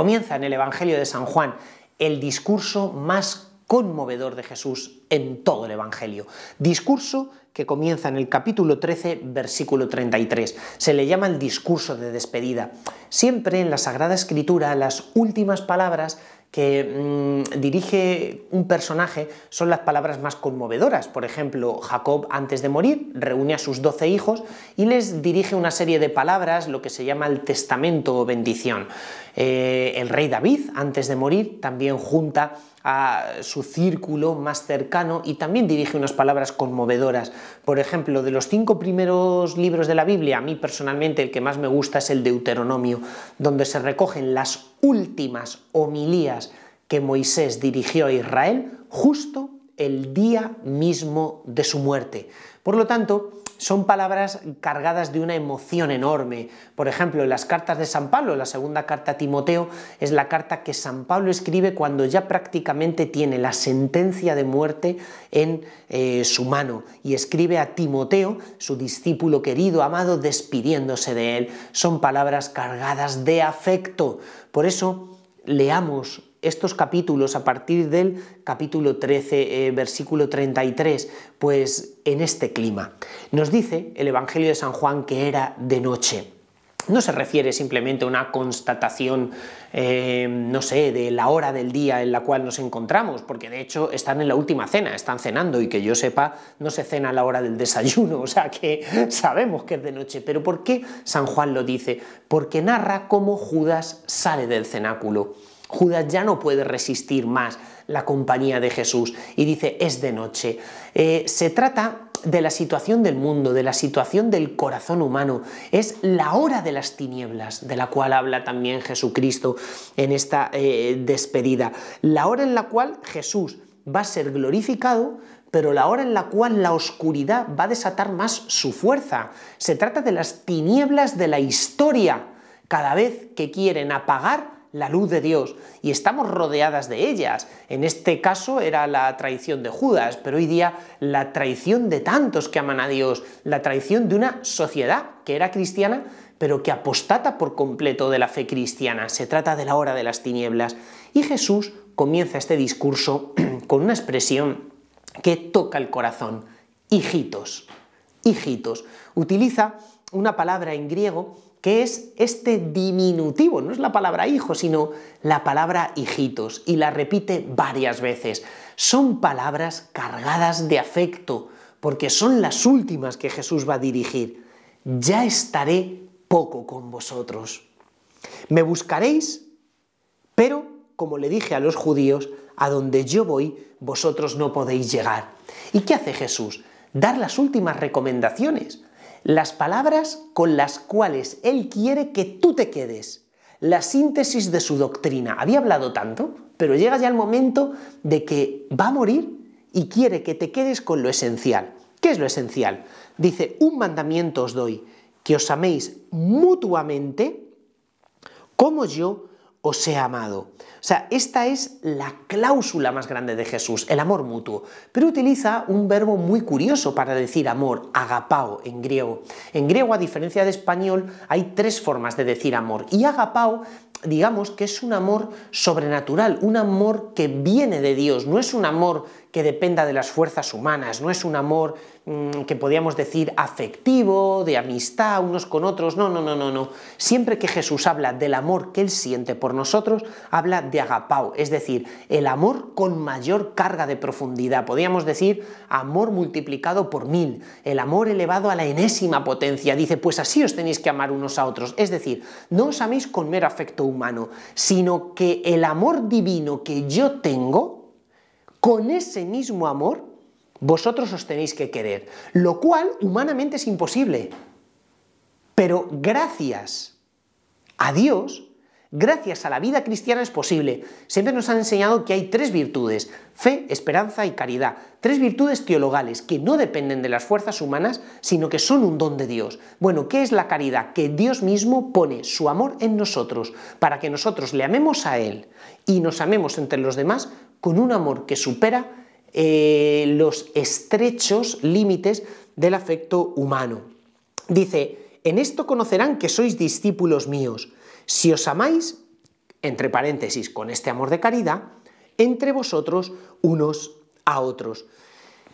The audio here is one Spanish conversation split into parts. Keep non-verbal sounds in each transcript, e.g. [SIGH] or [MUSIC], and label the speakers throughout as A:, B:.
A: Comienza en el Evangelio de San Juan el discurso más conmovedor de Jesús en todo el Evangelio. Discurso que comienza en el capítulo 13, versículo 33. Se le llama el discurso de despedida. Siempre en la Sagrada Escritura las últimas palabras que mm, dirige un personaje son las palabras más conmovedoras. Por ejemplo, Jacob antes de morir reúne a sus doce hijos y les dirige una serie de palabras, lo que se llama el testamento o bendición. Eh, el rey David antes de morir también junta a su círculo más cercano y también dirige unas palabras conmovedoras. Por ejemplo, de los cinco primeros libros de la Biblia, a mí personalmente el que más me gusta es el Deuteronomio, donde se recogen las últimas homilías que Moisés dirigió a Israel justo el día mismo de su muerte. Por lo tanto, son palabras cargadas de una emoción enorme. Por ejemplo, en las cartas de San Pablo, la segunda carta a Timoteo, es la carta que San Pablo escribe cuando ya prácticamente tiene la sentencia de muerte en eh, su mano y escribe a Timoteo, su discípulo querido, amado, despidiéndose de él. Son palabras cargadas de afecto. Por eso, leamos estos capítulos, a partir del capítulo 13, eh, versículo 33, pues en este clima. Nos dice el Evangelio de San Juan que era de noche. No se refiere simplemente a una constatación, eh, no sé, de la hora del día en la cual nos encontramos, porque de hecho están en la última cena, están cenando y que yo sepa, no se cena a la hora del desayuno, [LAUGHS] o sea que sabemos que es de noche. Pero ¿por qué San Juan lo dice? Porque narra cómo Judas sale del cenáculo. Judas ya no puede resistir más la compañía de Jesús y dice, es de noche. Eh, se trata de la situación del mundo, de la situación del corazón humano. Es la hora de las tinieblas, de la cual habla también Jesucristo en esta eh, despedida. La hora en la cual Jesús va a ser glorificado, pero la hora en la cual la oscuridad va a desatar más su fuerza. Se trata de las tinieblas de la historia. Cada vez que quieren apagar la luz de Dios y estamos rodeadas de ellas. En este caso era la traición de Judas, pero hoy día la traición de tantos que aman a Dios, la traición de una sociedad que era cristiana, pero que apostata por completo de la fe cristiana. Se trata de la hora de las tinieblas. Y Jesús comienza este discurso [CLEARS THROAT] con una expresión que toca el corazón. Hijitos, hijitos. Utiliza una palabra en griego que es este diminutivo, no es la palabra hijo, sino la palabra hijitos, y la repite varias veces. Son palabras cargadas de afecto, porque son las últimas que Jesús va a dirigir. Ya estaré poco con vosotros. Me buscaréis, pero, como le dije a los judíos, a donde yo voy, vosotros no podéis llegar. ¿Y qué hace Jesús? Dar las últimas recomendaciones las palabras con las cuales Él quiere que tú te quedes, la síntesis de su doctrina. Había hablado tanto, pero llega ya el momento de que va a morir y quiere que te quedes con lo esencial. ¿Qué es lo esencial? Dice, un mandamiento os doy, que os améis mutuamente como yo o sea, amado. O sea, esta es la cláusula más grande de Jesús, el amor mutuo. Pero utiliza un verbo muy curioso para decir amor, agapao en griego. En griego, a diferencia de español, hay tres formas de decir amor. Y agapao, digamos que es un amor sobrenatural, un amor que viene de Dios, no es un amor que dependa de las fuerzas humanas, no es un amor mm, que podríamos decir afectivo, de amistad unos con otros, no, no, no, no, no. Siempre que Jesús habla del amor que Él siente por nosotros, habla de agapao, es decir, el amor con mayor carga de profundidad, podríamos decir amor multiplicado por mil, el amor elevado a la enésima potencia. Dice, pues así os tenéis que amar unos a otros, es decir, no os améis con mero afecto humano, sino que el amor divino que yo tengo, con ese mismo amor vosotros os tenéis que querer, lo cual humanamente es imposible. Pero gracias a Dios Gracias a la vida cristiana es posible. Siempre nos han enseñado que hay tres virtudes, fe, esperanza y caridad. Tres virtudes teologales que no dependen de las fuerzas humanas, sino que son un don de Dios. Bueno, ¿qué es la caridad? Que Dios mismo pone su amor en nosotros para que nosotros le amemos a Él y nos amemos entre los demás con un amor que supera eh, los estrechos límites del afecto humano. Dice, en esto conocerán que sois discípulos míos si os amáis, entre paréntesis, con este amor de caridad, entre vosotros unos a otros.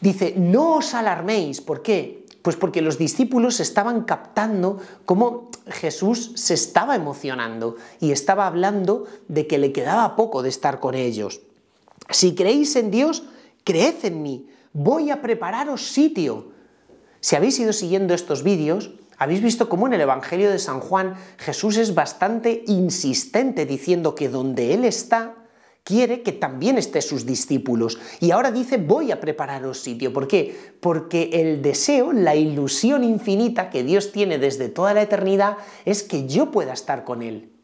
A: Dice, no os alarméis, ¿por qué? Pues porque los discípulos estaban captando cómo Jesús se estaba emocionando y estaba hablando de que le quedaba poco de estar con ellos. Si creéis en Dios, creed en mí, voy a prepararos sitio. Si habéis ido siguiendo estos vídeos, habéis visto cómo en el Evangelio de San Juan Jesús es bastante insistente diciendo que donde Él está, quiere que también esté sus discípulos. Y ahora dice, voy a prepararos sitio. ¿Por qué? Porque el deseo, la ilusión infinita que Dios tiene desde toda la eternidad es que yo pueda estar con Él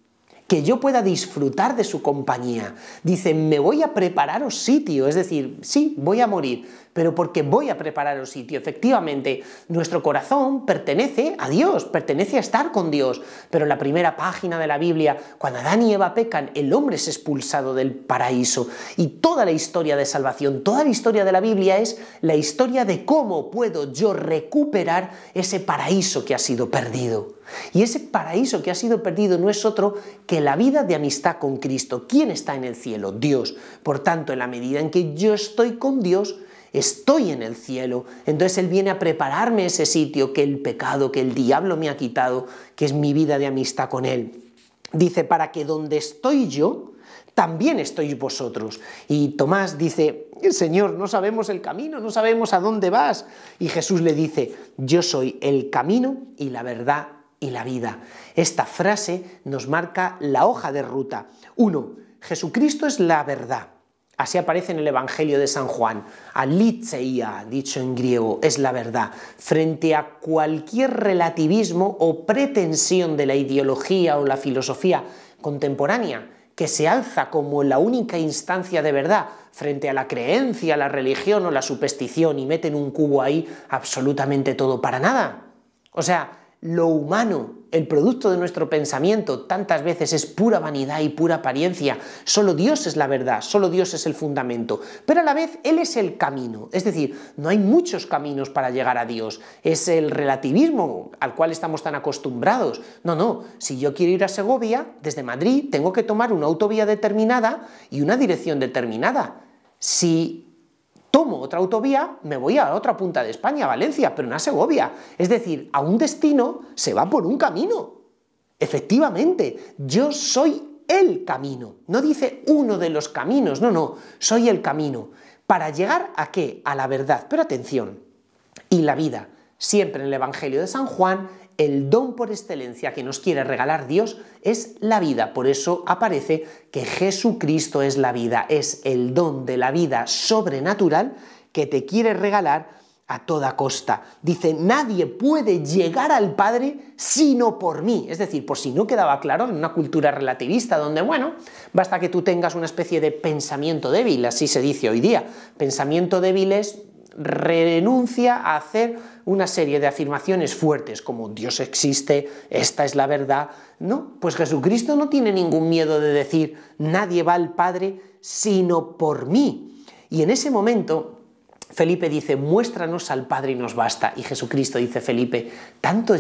A: que yo pueda disfrutar de su compañía. ...dicen, me voy a prepararos sitio, es decir, sí, voy a morir, pero porque voy a prepararos sitio. Efectivamente, nuestro corazón pertenece a Dios, pertenece a estar con Dios, pero en la primera página de la Biblia, cuando Adán y Eva pecan, el hombre es expulsado del paraíso. Y toda la historia de salvación, toda la historia de la Biblia es la historia de cómo puedo yo recuperar ese paraíso que ha sido perdido. Y ese paraíso que ha sido perdido no es otro que que la vida de amistad con Cristo, ¿quién está en el cielo? Dios. Por tanto, en la medida en que yo estoy con Dios, estoy en el cielo. Entonces Él viene a prepararme ese sitio que el pecado, que el diablo me ha quitado, que es mi vida de amistad con Él. Dice, para que donde estoy yo, también estoy vosotros. Y Tomás dice, Señor, no sabemos el camino, no sabemos a dónde vas. Y Jesús le dice, yo soy el camino y la verdad y la vida. Esta frase nos marca la hoja de ruta. 1. Jesucristo es la verdad. Así aparece en el Evangelio de San Juan. Alitzeia, dicho en griego, es la verdad. Frente a cualquier relativismo o pretensión de la ideología o la filosofía contemporánea, que se alza como la única instancia de verdad frente a la creencia, la religión o la superstición y meten un cubo ahí absolutamente todo para nada. O sea, lo humano, el producto de nuestro pensamiento, tantas veces es pura vanidad y pura apariencia. Solo Dios es la verdad, solo Dios es el fundamento. Pero a la vez Él es el camino. Es decir, no hay muchos caminos para llegar a Dios. Es el relativismo al cual estamos tan acostumbrados. No, no. Si yo quiero ir a Segovia, desde Madrid, tengo que tomar una autovía determinada y una dirección determinada. Si tomo otra autovía, me voy a otra punta de España, a Valencia, pero no a Segovia. Es decir, a un destino se va por un camino. Efectivamente, yo soy el camino. No dice uno de los caminos, no, no, soy el camino. ¿Para llegar a qué? A la verdad. Pero atención, y la vida. Siempre en el Evangelio de San Juan el don por excelencia que nos quiere regalar Dios es la vida. Por eso aparece que Jesucristo es la vida, es el don de la vida sobrenatural que te quiere regalar a toda costa. Dice, nadie puede llegar al Padre sino por mí. Es decir, por si no quedaba claro, en una cultura relativista donde, bueno, basta que tú tengas una especie de pensamiento débil, así se dice hoy día. Pensamiento débil es renuncia a hacer una serie de afirmaciones fuertes como Dios existe, esta es la verdad, no, pues Jesucristo no tiene ningún miedo de decir nadie va al Padre sino por mí. Y en ese momento Felipe dice, muéstranos al Padre y nos basta. Y Jesucristo dice, Felipe, tanto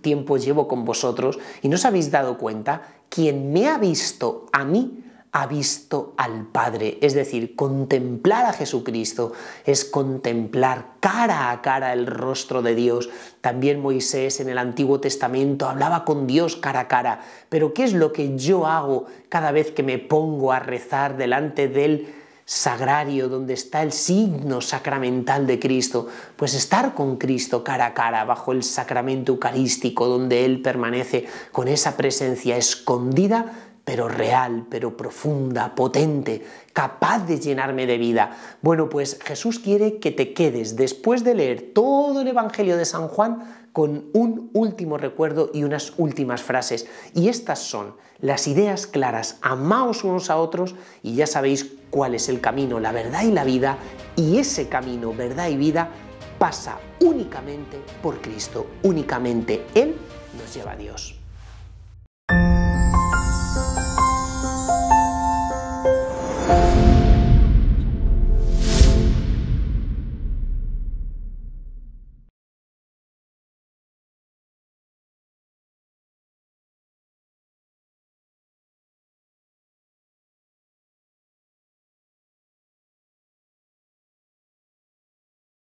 A: tiempo llevo con vosotros y no os habéis dado cuenta, quien me ha visto a mí, ha visto al Padre. Es decir, contemplar a Jesucristo es contemplar cara a cara el rostro de Dios. También Moisés en el Antiguo Testamento hablaba con Dios cara a cara. Pero ¿qué es lo que yo hago cada vez que me pongo a rezar delante del sagrario, donde está el signo sacramental de Cristo, pues estar con Cristo cara a cara bajo el sacramento eucarístico, donde Él permanece con esa presencia escondida pero real, pero profunda, potente, capaz de llenarme de vida. Bueno, pues Jesús quiere que te quedes después de leer todo el Evangelio de San Juan con un último recuerdo y unas últimas frases. Y estas son las ideas claras. Amaos unos a otros y ya sabéis cuál es el camino, la verdad y la vida. Y ese camino, verdad y vida, pasa únicamente por Cristo. Únicamente Él nos lleva a Dios.